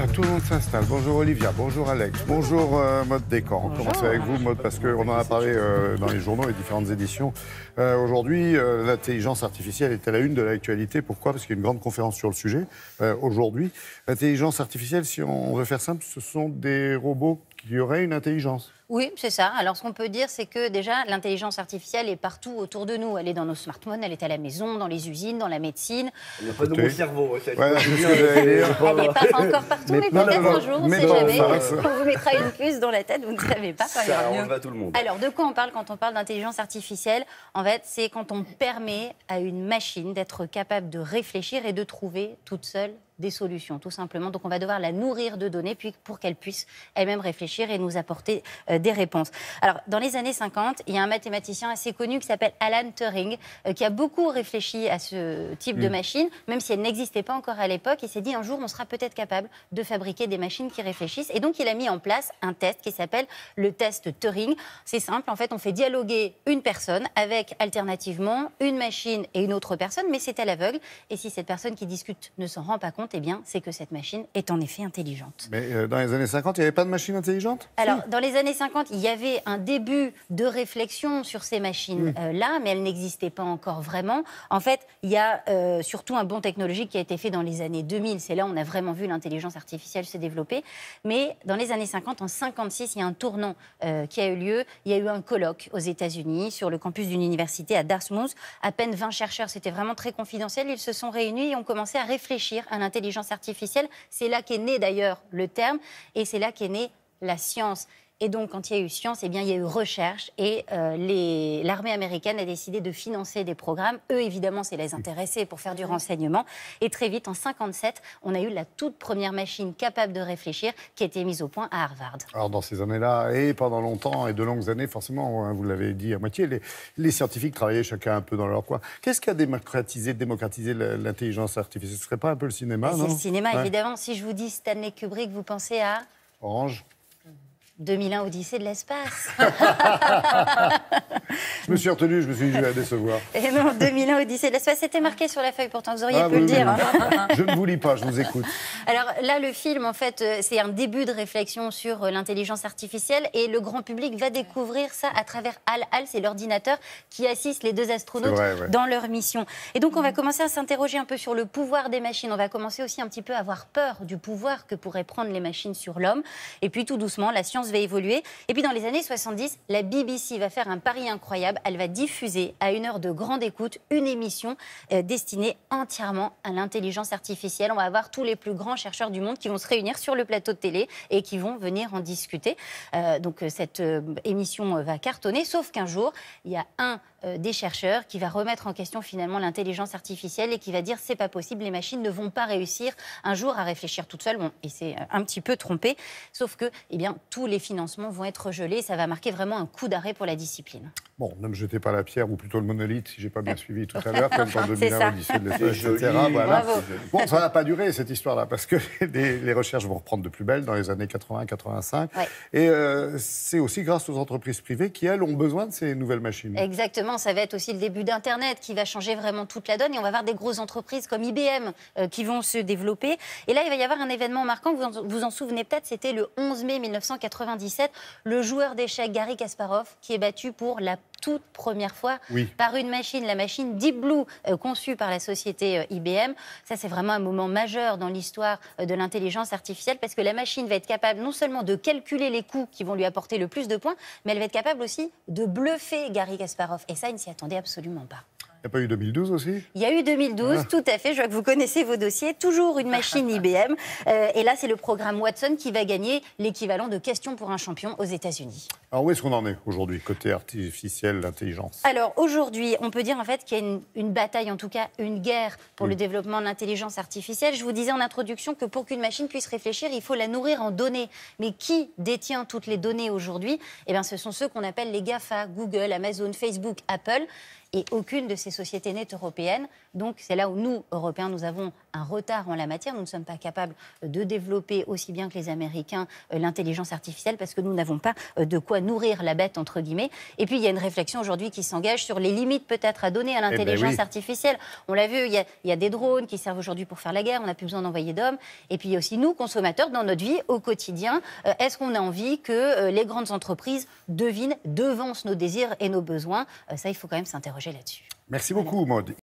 Ah, tout le monde s'installe. Bonjour Olivia, bonjour Alex, bonjour euh, Mode Décor. On commence avec vous, Mode, parce qu'on en a parlé euh, dans les journaux et différentes éditions. Euh, aujourd'hui, l'intelligence artificielle est à la une de l'actualité. Pourquoi Parce qu'il y a une grande conférence sur le sujet. Aujourd'hui, l'intelligence artificielle, si on veut faire simple, ce sont des robots qu'il y aurait une intelligence. Oui, c'est ça. Alors, ce qu'on peut dire, c'est que déjà, l'intelligence artificielle est partout autour de nous. Elle est dans nos smartphones, elle est à la maison, dans les usines, dans la médecine. Elle n'est pas dans mon cerveau. elle n'est pas encore partout, mais, peut-être un jour, on ne sait jamais. On vous mettra une puce dans la tête, vous ne savez pas. Ça mieux. tout le monde. Alors, de quoi on parle quand on parle d'intelligence artificielle En fait, c'est quand on permet à une machine d'être capable de réfléchir et de trouver toute seule des solutions, tout simplement. Donc on va devoir la nourrir de données puis pour qu'elle puisse elle-même réfléchir et nous apporter euh, des réponses. Alors dans les années 50, il y a un mathématicien assez connu qui s'appelle Alan Turing, euh, qui a beaucoup réfléchi à ce type de mm. machine, même si elle n'existait pas encore à l'époque. Il s'est dit un jour on sera peut-être capable de fabriquer des machines qui réfléchissent. Et donc il a mis en place un test qui s'appelle le test Turing. C'est simple, en fait on fait dialoguer une personne avec alternativement une machine et une autre personne, mais c'est à l'aveugle. Et si cette personne qui discute ne s'en rend pas compte, eh bien, c'est que cette machine est en effet intelligente. Mais euh, dans les années 50, il n'y avait pas de machine intelligente Alors, dans les années 50, il y avait un début de réflexion sur ces machines-là, mm. euh, mais elles n'existaient pas encore vraiment. En fait, il y a euh, surtout un bond technologique qui a été fait dans les années 2000. C'est là où on a vraiment vu l'intelligence artificielle se développer. Mais dans les années 50, en 56, il y a un tournant qui a eu lieu. Il y a eu un colloque aux États-Unis sur le campus d'une université à Dartmouth. À peine 20 chercheurs, c'était vraiment très confidentiel. Ils se sont réunis et ont commencé à réfléchir à l'intelligence artificielle. C'est là qu'est né d'ailleurs le terme et c'est là qu'est née la science. Et donc, quand il y a eu science, eh bien, il y a eu recherche. Et euh, l'armée américaine a décidé de financer des programmes. Eux, évidemment, c'est les intéressés pour faire du renseignement. Et très vite, en 57, on a eu la toute première machine capable de réfléchir qui a été mise au point à Harvard. Alors, dans ces années-là, et pendant longtemps, et de longues années, forcément, hein, vous l'avez dit à moitié, les, les, scientifiques travaillaient chacun un peu dans leur coin. Qu'est-ce qui a démocratisé, l'intelligence artificielle Ce ne serait pas un peu le cinéma, non C'est le cinéma, évidemment. Si je vous dis Stanley Kubrick, vous pensez à... Orange 2001 Odyssée de l'espace. je me suis retenu, je me suis dit, je vais la décevoir. Et non, 2001 Odyssée de l'espace, c'était marqué sur la feuille, pourtant vous auriez ah pu le dire. je ne vous lis pas, je vous écoute. Alors là, le film, en fait, euh, c'est un début de réflexion sur euh, l'intelligence artificielle et le grand public va découvrir ça à travers HAL-HAL, c'est l'ordinateur qui assiste les deux astronautes dans leur mission. Et donc, on va commencer à s'interroger un peu sur le pouvoir des machines. On va commencer aussi un petit peu à avoir peur du pouvoir que pourraient prendre les machines sur l'homme. Et puis, tout doucement, la science va évoluer. Et puis dans les années 70, la BBC va faire un pari incroyable. Elle va diffuser à une heure de grande écoute une émission euh, destinée entièrement à l'intelligence artificielle. On va avoir tous les plus grands chercheurs du monde qui vont se réunir sur le plateau de télé et qui vont venir en discuter. Euh, donc euh, cette émission va cartonner, sauf qu'un jour, il y a un euh, des chercheurs, qui va remettre en question finalement l'intelligence artificielle et qui va dire c'est pas possible, les machines ne vont pas réussir un jour à réfléchir toutes seules. Bon, et euh, un petit peu trompé, sauf que eh bien, tous les financements vont être gelés. Ça va marquer vraiment un coup d'arrêt pour la discipline. Bon, ne me jetez pas la pierre, ou plutôt le monolithe, si j'ai pas bien suivi tout à l'heure, comme dans 2001, etc. Bon, ça n'a pas duré, cette histoire-là, parce que les, recherches vont reprendre de plus belle dans les années 80-85. Et euh, c'est aussi grâce aux entreprises privées qui, elles, ont besoin de ces nouvelles machines. Exactement, ça va être aussi le début d'Internet qui va changer vraiment toute la donne. Et on va voir des grosses entreprises comme IBM euh, qui vont se développer. Et là, il va y avoir un événement marquant, vous vous en souvenez peut-être, c'était le 11 mai 1997, le joueur d'échecs Gary Kasparov qui est battu pour la toute première fois par une machine, la machine Deep Blue, euh, conçue par la société euh, IBM. Ça, c'est vraiment un moment majeur dans l'histoire euh, de l'intelligence artificielle parce que la machine va être capable non seulement de calculer les coûts qui vont lui apporter le plus de points, mais elle va être capable aussi de bluffer Gary Kasparov. Et ça, il ne s'y attendait absolument pas. Il n'y a pas eu 2012 aussi Il y a eu 2012, ah. tout à fait. Je vois que vous connaissez vos dossiers. Toujours une machine IBM. Euh, et là, c'est le programme Watson qui va gagner l'équivalent de questions pour un champion aux États-Unis. Alors, où est-ce qu'on en est aujourd'hui, côté artificiel, l'intelligence Alors, aujourd'hui, on peut dire en fait qu'il y a une, bataille, en tout cas une guerre pour le développement de l'intelligence artificielle. Je vous disais en introduction que pour qu'une machine puisse réfléchir, il faut la nourrir en données. Mais qui détient toutes les données aujourd'hui Eh bien, ce sont ceux qu'on appelle les GAFA, Google, Amazon, Facebook, Apple et aucune de ces sociétés n'est européenne. Donc c'est là où nous, Européens, nous avons un retard en la matière. Nous ne sommes pas capables de développer aussi bien que les Américains euh, l'intelligence artificielle parce que nous n'avons pas euh, de quoi nourrir la bête, entre guillemets. Et puis, il y a une réflexion aujourd'hui qui s'engage sur les limites peut-être à donner à eh ben l'intelligence artificielle. On l'a vu, il y, a, des drones qui servent aujourd'hui pour faire la guerre, on n'a plus besoin d'envoyer d'hommes. Et puis, il y a aussi nous, consommateurs, dans notre vie au quotidien, euh, est-ce qu'on a envie que les grandes entreprises devinent, devancent nos désirs et nos besoins Ça, il faut quand même s'interroger là-dessus. Merci beaucoup, voilà. Maud.